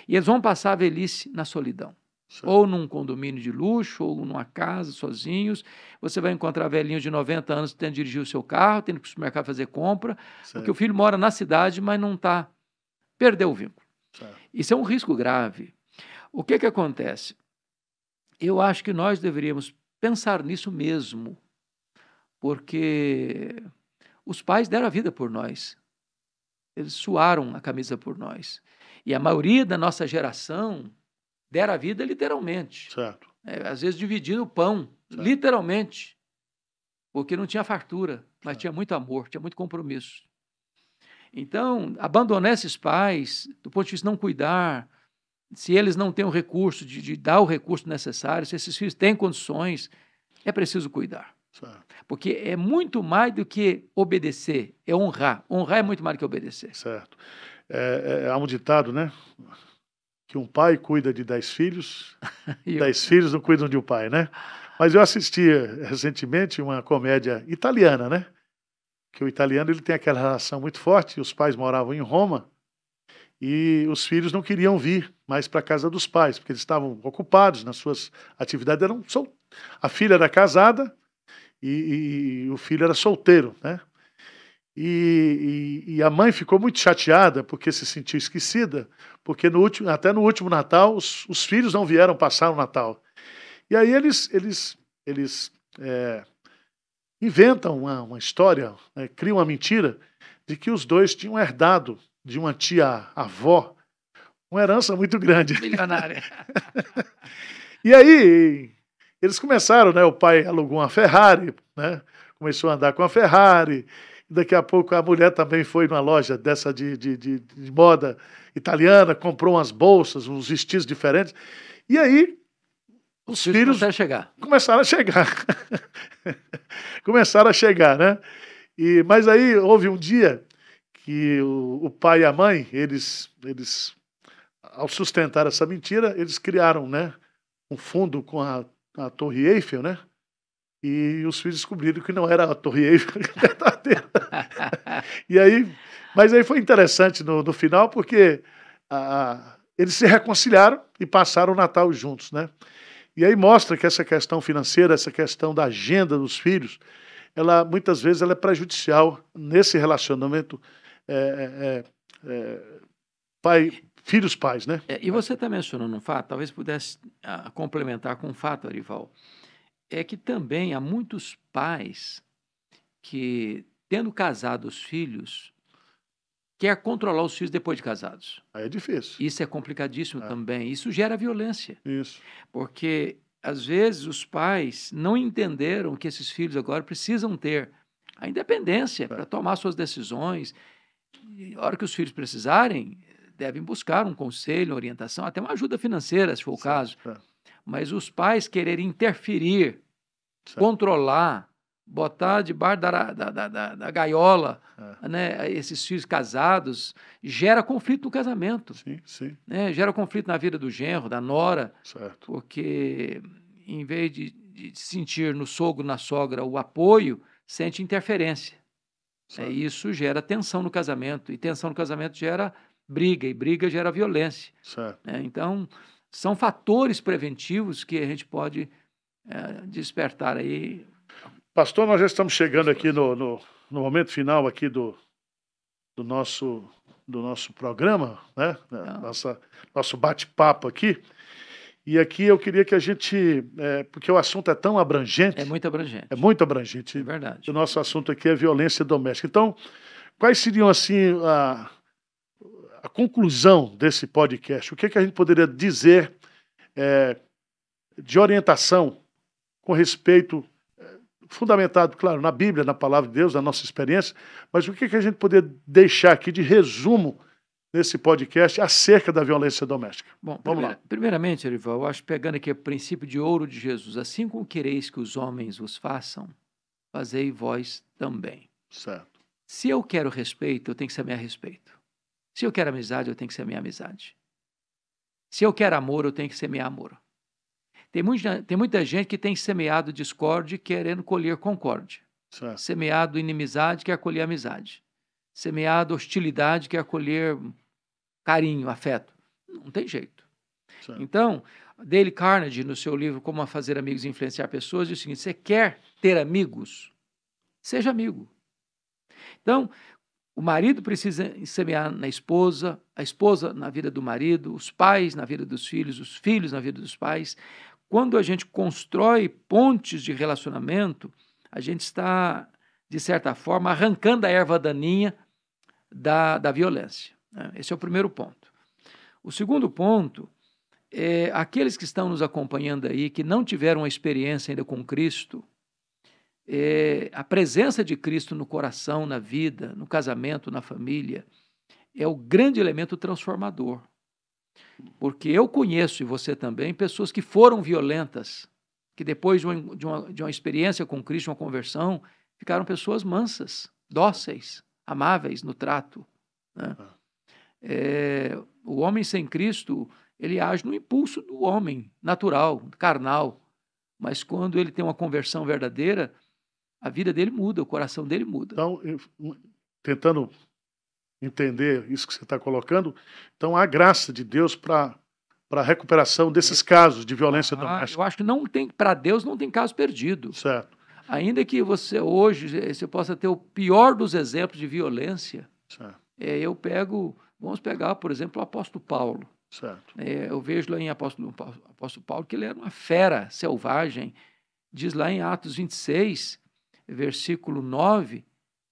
E eles vão passar a velhice na solidão. Sim. Ou num condomínio de luxo, ou numa casa, sozinhos. Você vai encontrar velhinhos de 90 anos tendo dirigir o seu carro, tendo que ir para o supermercado fazer compra, porque o filho mora na cidade, mas não está. Perdeu o vínculo. Isso é um risco grave. O que, que acontece? Eu acho que nós deveríamos pensar nisso mesmo porque os pais deram a vida por nós, eles suaram a camisa por nós. E a maioria da nossa geração deram a vida literalmente. Certo. É, às vezes dividindo o pão, certo. literalmente. Porque não tinha fartura, mas certo. tinha muito amor, tinha muito compromisso. Então, abandonar esses pais, do ponto de vista de não cuidar, se eles não têm o recurso, de, de dar o recurso necessário, se esses filhos têm condições, é preciso cuidar. Certo. Porque é muito mais do que obedecer, é honrar. Honrar é muito mais do que obedecer. Certo. É, é, é há um ditado, né? Que um pai cuida de dez filhos, dez eu... filhos não cuidam de um pai, né? Mas eu assisti eh, recentemente uma comédia italiana, né? Que o italiano ele tem aquela relação muito forte. Os pais moravam em Roma e os filhos não queriam vir mais para a casa dos pais, porque eles estavam ocupados nas suas atividades. Eram, a filha era casada e, e o filho era solteiro, né? E, e, e, a mãe ficou muito chateada porque se sentiu esquecida, porque no último, até no último Natal os, os filhos não vieram passar o Natal. E aí eles eles eles é, inventam uma, uma história, né, criam uma mentira de que os dois tinham herdado de uma tia avó uma herança muito grande. Milionária. e aí eles começaram, né? O pai alugou uma Ferrari, né? Começou a andar com a Ferrari. Daqui a pouco a mulher também foi numa loja dessa de, de, de, de moda italiana, comprou umas bolsas, uns vestidos diferentes. E aí os Isso filhos começaram a chegar. começaram a chegar, né? E, mas aí houve um dia que o, o, pai e a mãe, eles, eles, ao sustentar essa mentira, eles criaram né, um fundo com a na Torre Eiffel, né? E os filhos descobriram que não era a Torre Eiffel verdadeira. e aí, mas aí foi interessante no, no final, porque a, eles se reconciliaram e passaram o Natal juntos, né? E aí mostra que essa questão financeira, essa questão da agenda dos filhos, ela muitas vezes ela é prejudicial nesse relacionamento é, é, é, é pai filhos pais, né? É, e você está mencionando um fato, talvez pudesse ah, complementar com um fato, Arival, é que também há muitos pais que, tendo casado os filhos, quer controlar os filhos depois de casados. Aí é difícil. Isso é complicadíssimo é. também. Isso gera violência. Isso. Porque, às vezes, os pais não entenderam que esses filhos agora precisam ter a independência é. para tomar suas decisões. E, a hora que os filhos precisarem, devem buscar um conselho, orientação, até uma ajuda financeira, se for certo. o caso. É. Mas os pais quererem interferir, certo. controlar, botar debaixo da, da, da, da, da gaiola é. né, esses filhos casados, gera conflito no casamento. Sim, sim. Né, gera conflito na vida do genro, da nora. Certo. Porque em vez de, de sentir no sogro, na sogra, o apoio, sente interferência. É, isso gera tensão no casamento. E tensão no casamento gera briga, e briga gera violência. Né? Então, são fatores preventivos que a gente pode é, despertar aí. Pastor, nós já estamos chegando aqui no, no, no momento final aqui do, do nosso do nosso programa, né? Ah. Nossa, nosso bate-papo aqui. E aqui eu queria que a gente, é, porque o assunto é tão abrangente. É muito abrangente. É muito abrangente. É verdade. O nosso assunto aqui é violência doméstica. Então, quais seriam assim a, a conclusão desse podcast, o que, é que a gente poderia dizer é, de orientação com respeito, é, fundamentado, claro, na Bíblia, na palavra de Deus, na nossa experiência, mas o que, é que a gente poderia deixar aqui de resumo nesse podcast acerca da violência doméstica. Bom, vamos primeira, lá. Primeiramente, Erival, eu acho pegando aqui o princípio de ouro de Jesus, assim como quereis que os homens vos façam, fazei vós também. Certo. Se eu quero respeito, eu tenho que saber a respeito. Se eu quero amizade, eu tenho que ser minha amizade. Se eu quero amor, eu tenho que semear amor. Tem muita, tem muita gente que tem semeado discórdia querendo colher concórdia. Certo. Semeado inimizade quer colher amizade. Semeado hostilidade quer colher carinho, afeto. Não tem jeito. Certo. Então, Dale Carnegie, no seu livro Como Fazer Amigos e Influenciar Pessoas, diz o seguinte: você quer ter amigos? Seja amigo. Então, o marido precisa semear na esposa, a esposa na vida do marido, os pais na vida dos filhos, os filhos na vida dos pais. Quando a gente constrói pontes de relacionamento, a gente está, de certa forma, arrancando a erva daninha da, da violência. Né? Esse é o primeiro ponto. O segundo ponto é aqueles que estão nos acompanhando aí, que não tiveram experiência ainda com Cristo, é, a presença de Cristo no coração, na vida, no casamento, na família, é o grande elemento transformador. Porque eu conheço, e você também, pessoas que foram violentas, que depois de uma, de uma, de uma experiência com Cristo, uma conversão, ficaram pessoas mansas, dóceis, amáveis no trato. Né? Ah. É, o homem sem Cristo, ele age no impulso do homem natural, carnal. Mas quando ele tem uma conversão verdadeira, a vida dele muda, o coração dele muda. Então, tentando entender isso que você está colocando, então há graça de Deus para para a recuperação desses casos de violência ah, doméstica. Eu acho que não tem para Deus não tem caso perdido. Certo. Ainda que você hoje eh, você possa ter o pior dos exemplos de violência. Certo. É, eu pego, vamos pegar por exemplo o apóstolo Paulo. Certo. É, eu vejo lá em apóstolo, apóstolo Paulo que ele era uma fera selvagem. Diz lá em Atos 26 versículo 9,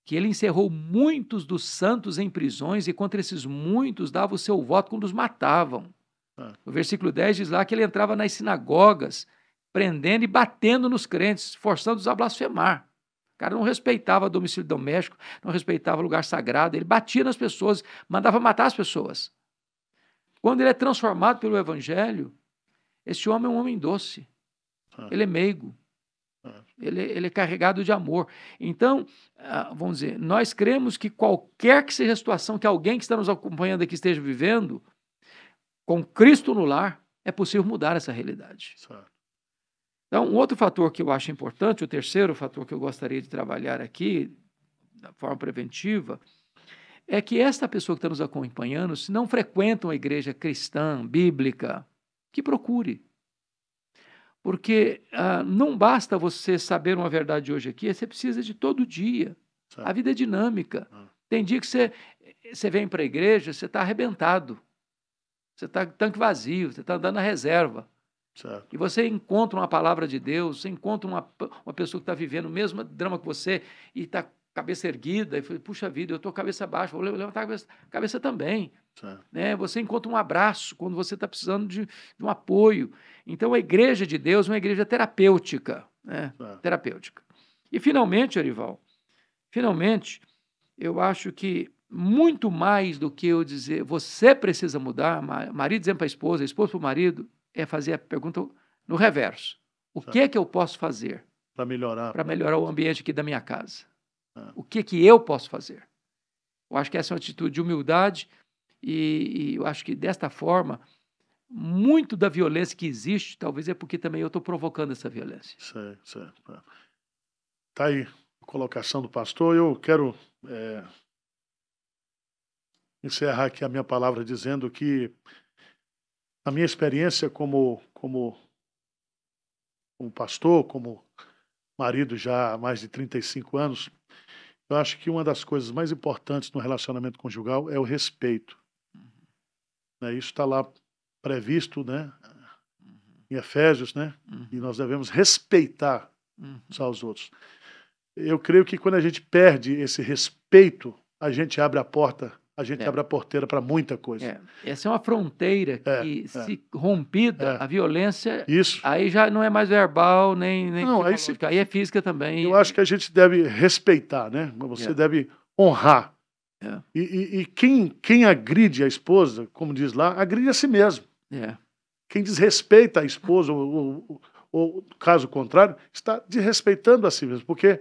que ele encerrou muitos dos santos em prisões e contra esses muitos dava o seu voto quando os matavam. Ah. O versículo 10 diz lá que ele entrava nas sinagogas, prendendo e batendo nos crentes, forçando-os a blasfemar. O cara não respeitava domicílio doméstico, não respeitava lugar sagrado, ele batia nas pessoas, mandava matar as pessoas. Quando ele é transformado pelo evangelho, esse homem é um homem doce. Ah. Ele é meigo, ele, ele é carregado de amor. Então, ah, vamos dizer, nós cremos que qualquer que seja a situação que alguém que está nos acompanhando aqui esteja vivendo, com Cristo no lar, é possível mudar essa realidade. Certo. Então, um outro fator que eu acho importante, o terceiro fator que eu gostaria de trabalhar aqui, da forma preventiva, é que esta pessoa que está nos acompanhando, se não frequenta uma igreja cristã, bíblica, que procure. Porque ah, não basta você saber uma verdade hoje aqui, você precisa de todo dia. Certo. A vida é dinâmica. Ah. Tem dia que você, você vem para a igreja, você está arrebentado. Você está tanque vazio, você está andando na reserva. Certo. E você encontra uma palavra de Deus, você encontra uma, uma pessoa que está vivendo o mesmo drama que você e está cabeça erguida, e falei, puxa vida, eu estou cabeça baixa, vou levantar a cabeça, cabeça também. Né? Você encontra um abraço quando você está precisando de, de, um apoio. Então, a igreja de Deus é uma igreja terapêutica. Né? Terapêutica. E, finalmente, Orival finalmente, eu acho que muito mais do que eu dizer você precisa mudar, marido dizendo para a esposa, esposa para o marido, é fazer a pergunta no reverso. O certo. que é que eu posso fazer? Para melhorar. Para melhorar o ambiente aqui da minha casa. O que que eu posso fazer? Eu acho que essa é uma atitude de humildade e, e eu acho que desta forma muito da violência que existe talvez é porque também eu estou provocando essa violência. Certo, certo. É. Tá aí a colocação do pastor. Eu quero é, encerrar aqui a minha palavra dizendo que a minha experiência como como como pastor, como marido já há mais de 35 anos, eu acho que uma das coisas mais importantes no relacionamento conjugal é o respeito. Uhum. Né? Isso está lá previsto, né? Uhum. Em Efésios, né? Uhum. E nós devemos respeitar uns aos outros. Eu creio que quando a gente perde esse respeito, a gente abre a porta a gente é. abre a porteira para muita coisa. É. Essa é uma fronteira é, que, é. se rompida, é. a violência. Isso. Aí já não é mais verbal, nem. nem não, aí, se... aí é física também. Eu e... acho que a gente deve respeitar, né? Você é. deve honrar. E, e, e, quem, quem agride a esposa, como diz lá, agride a si mesmo. Quem desrespeita a esposa, ou, ou, ou, caso contrário, está desrespeitando a si mesmo. Porque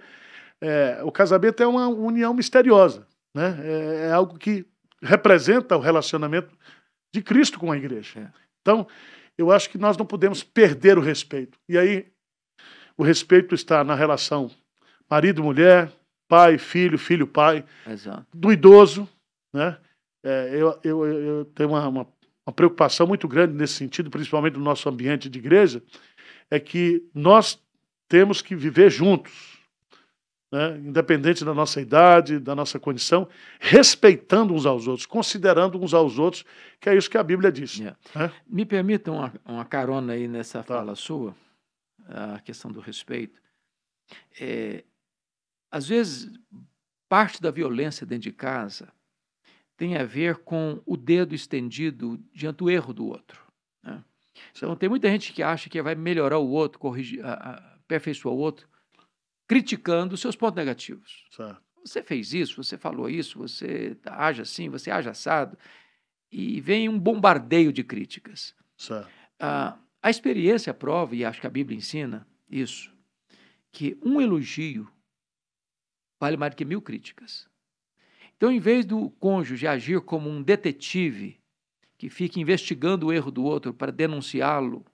o casamento é uma união misteriosa. Né? É, é, algo que representa o relacionamento de Cristo com a igreja. É. Então, eu acho que nós não podemos perder o respeito. E aí, o respeito está na relação marido-mulher, pai, filho, filho-pai, do idoso. Né? É, eu, eu, eu, tenho uma, uma, uma preocupação muito grande nesse sentido, principalmente no nosso ambiente de igreja, é que nós temos que viver juntos né, independente da nossa idade, da nossa condição, respeitando uns aos outros, considerando uns aos outros, que é isso que a Bíblia diz. É. Né? Me permita uma, uma, carona aí nessa tá. fala sua, a questão do respeito. É, às vezes, parte da violência dentro de casa tem a ver com o dedo estendido diante do erro do outro. Né? Então, tem muita gente que acha que vai melhorar o outro, corrigir, aperfeiçoar o outro, criticando seus pontos negativos. Certo. Você fez isso, você falou isso, você age assim, você age assado. E vem um bombardeio de críticas. Certo. Ah, a experiência prova, e acho que a Bíblia ensina isso, que um elogio vale mais do que mil críticas. Então, em vez do cônjuge agir como um detetive que fica investigando o erro do outro para denunciá-lo,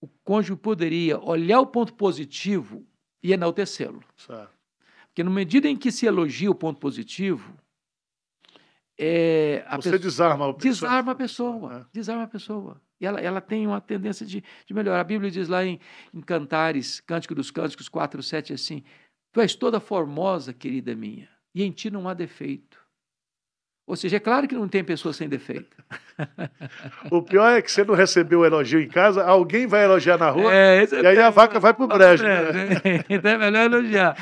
o cônjuge poderia olhar o ponto positivo e enaltecê-lo. Porque na medida em que se elogia o ponto positivo, é, Você pessoa, desarma a pessoa. Desarma a pessoa. É. Desarma a pessoa. E ela, ela tem uma tendência de, de melhorar. A Bíblia diz lá em, em Cantares, Cântico dos Cânticos 4, 7, assim, Tu és toda formosa, querida minha, e em ti não há defeito. Ou seja, é claro que não tem pessoa sem defeito. O pior é que você não recebeu o elogio em casa, alguém vai elogiar na rua é, é e aí a vaca vai para o brejo. Né? né? Então é melhor elogiar.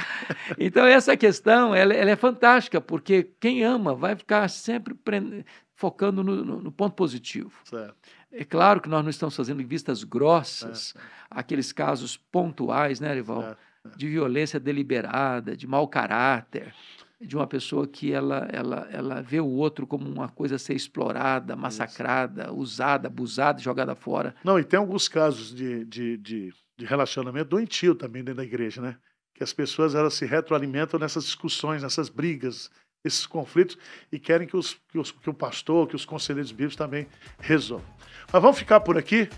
Então essa questão ela, ela, é fantástica, porque quem ama vai ficar sempre focando no, no, no ponto positivo. Certo. É claro que nós não estamos fazendo vistas grossas, é, aqueles casos pontuais, né, Rival? É, é. De violência deliberada, de mau caráter, de uma pessoa que ela, ela, ela vê o outro como uma coisa a ser explorada, massacrada, Isso. usada, abusada, jogada fora. Não, e tem alguns casos de, de, de, de relacionamento doentio também dentro da igreja, né? Que as pessoas elas se retroalimentam nessas discussões, nessas brigas, esses conflitos e querem que, os, que, os, que o pastor, que os conselheiros bíblicos também resolvam. Mas vamos ficar por aqui.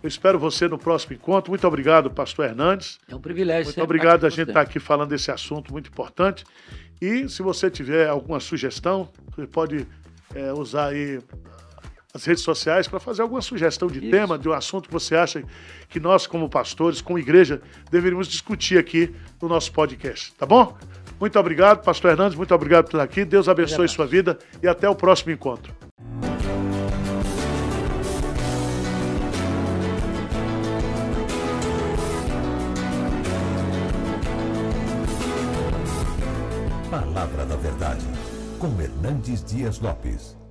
Eu espero você no próximo encontro. Muito obrigado, pastor Hernandes. É um privilégio. Muito obrigado a gente estar aqui falando desse assunto muito importante. E se você tiver alguma sugestão, você pode é, usar aí as redes sociais para fazer alguma sugestão de Isso. tema, de um assunto que você acha que nós, como pastores, como igreja, deveríamos discutir aqui no nosso podcast, tá bom? Muito obrigado, Pastor Hernandes, muito obrigado por estar aqui. Deus abençoe sua vida e até o próximo encontro. Hernandes Dias Lopes.